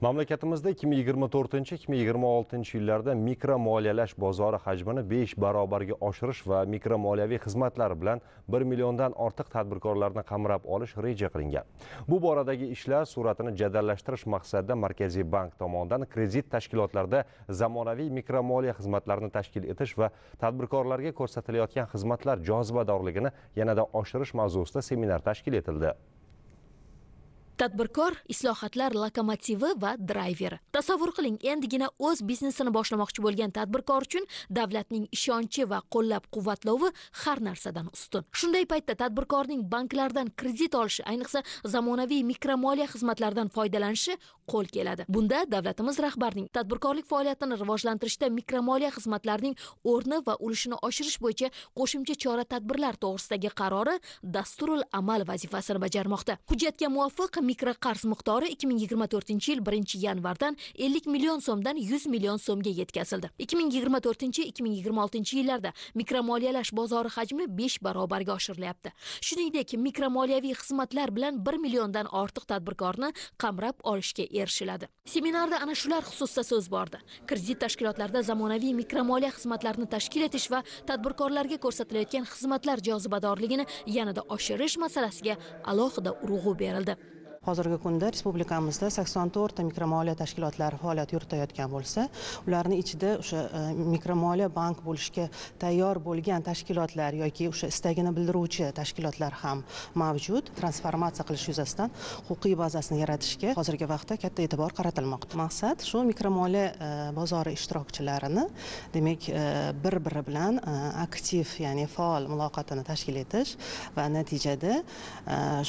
mamlakatimizda 2024-2026 yillarda mikromoliyalash bozori hajmini 5 barobarga oshirish va mikromoliyaviy xizmatlar bilan 1 milliondan ortiq tadbirkorlarni qamrab olish reja qilingan bu boradagi ishlar suratini jadallashtirish maqsadida markaziy bank tomonidan kredit tashkilotlarida zamonaviy mikromoliya xizmatlarini tashkil etish va tadbirkorlarga ko'rsatilayotgan xizmatlar jozibadorligini yanada oshirish mavzusida seminar tashkil etildi tadbirkor islohotlar lokomotivi va drayveri tasavvur qiling endigina o'z biznesini boshlamoqchi bo'lgan tadbirkor uchun davlatning ishonchi va qo'llab quvvatlovi har narsadan ustun shunday paytda tadbirkorning banklardan kredit olishi ayniqsa zamonaviy mikromoliya xizmatlaridan foydalanishi qo'l keladi bunda davlatimiz rahbarining tadbirkorlik faoliyatini rivojlantirishda mikromoliya xizmatlarining o'rni va ulushini oshirish bo'yicha qo'shimcha chora tadbirlar to'g'risidagi qarori dasturul amal vazifasini bajarmoqda hujjatga muvofiq mikroqarz miqdori 2024 yil 1 yanvardan 50 million so'mdan 100 million so'mga yetkazildi 2024-2026 yillarda mikromoliyalash bozori hajmi 5 barobarga oshirilyapti shuningdek mikromoliyaviy xizmatlar bilan 1 milliondan ortiq tadbirkorni qamrab olishga erishiladi seminarda ana shular xususida so'z bordi kredit tashkilotlarida zamonaviy mikromoliya xizmatlarini tashkil etish va tadbirkorlarga ko'rsatilayotgan xizmatlar jozibadorligini yanada oshirish masalasiga alohida urg'u berildi hozirgi kunda respublikamizda sakson to'rtta mikromoliya tashkilotlari faoliyat yuritayotgan bo'lsa ularni ichida o'sha e, mikromoliya bank bo'lishga tayyor bo'lgan tashkilotlar yoki o'sha istagini bildiruvchi tashkilotlar ham mavjud transformatsiya qilish yuzasidan huquqiy bazasini yaratishga hozirgi vaqtda katta e'tibor qaratilmoqda maqsad shu mikromoliya e, bozori ishtirokchilarini demak e, bir biri bilan aktiv ya'ni faol muloqotini tashkil etish va natijada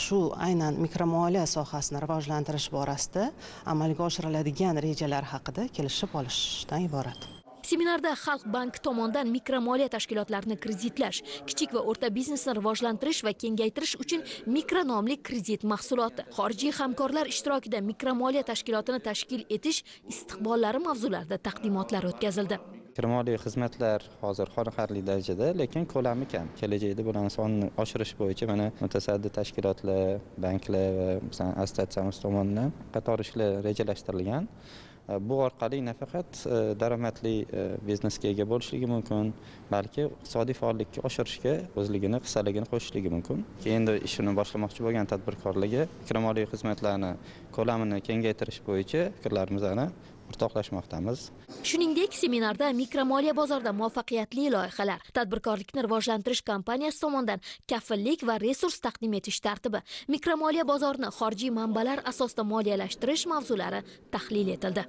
shu aynan mikromoliya sohasini rivojlantirish borasida amalga oshiriladigan rejalar haqida kelishib olishdan iborat seminarda xalq banki tomonidan mikromoliya tashkilotlarini kreditlash kichik va o'rta biznesni rivojlantirish va kengaytirish uchun mikro nomli kredit mahsuloti xorijiy hamkorlar ishtirokida mikromoliya tashkilotini tashkil etish istiqbollari mavzularida taqdimotlar o'tkazildi Chirmoliy xizmatlar hozir qoniqarli darajada, lekin ko'lami kam. Kelajakda bularni sonini oshirish bo'yicha mana mutasaddi tashkilotlar, banklar va masalan assotsiatsiyamiz tomonidan qator ishlar rejalashtirilgan. E, bu orqali nafaqat e, daromadli e, biznesga ega bo'lishligi mumkin balki iqtisodiy faollikni oshirishga o'zligini hissaligini qo'shishligi mumkin endi ishini boshlamoqchi bo'lgan tadbirkorlarga ikromoliy xizmatlarni ko'lamini kengaytirish bo'yicha fikrlarimizni o'rtoqlashmoqdamiz shuningdek seminarda mikromoliya bozorida muvaffaqiyatli loyihalar tadbirkorlikni rivojlantirish kompaniyasi tomonidan kafillik va resurs taqdim etish tartibi mikromoliya bozorini xorijiy manbalar asosida moliyalashtirish mavzulari tahlil etildi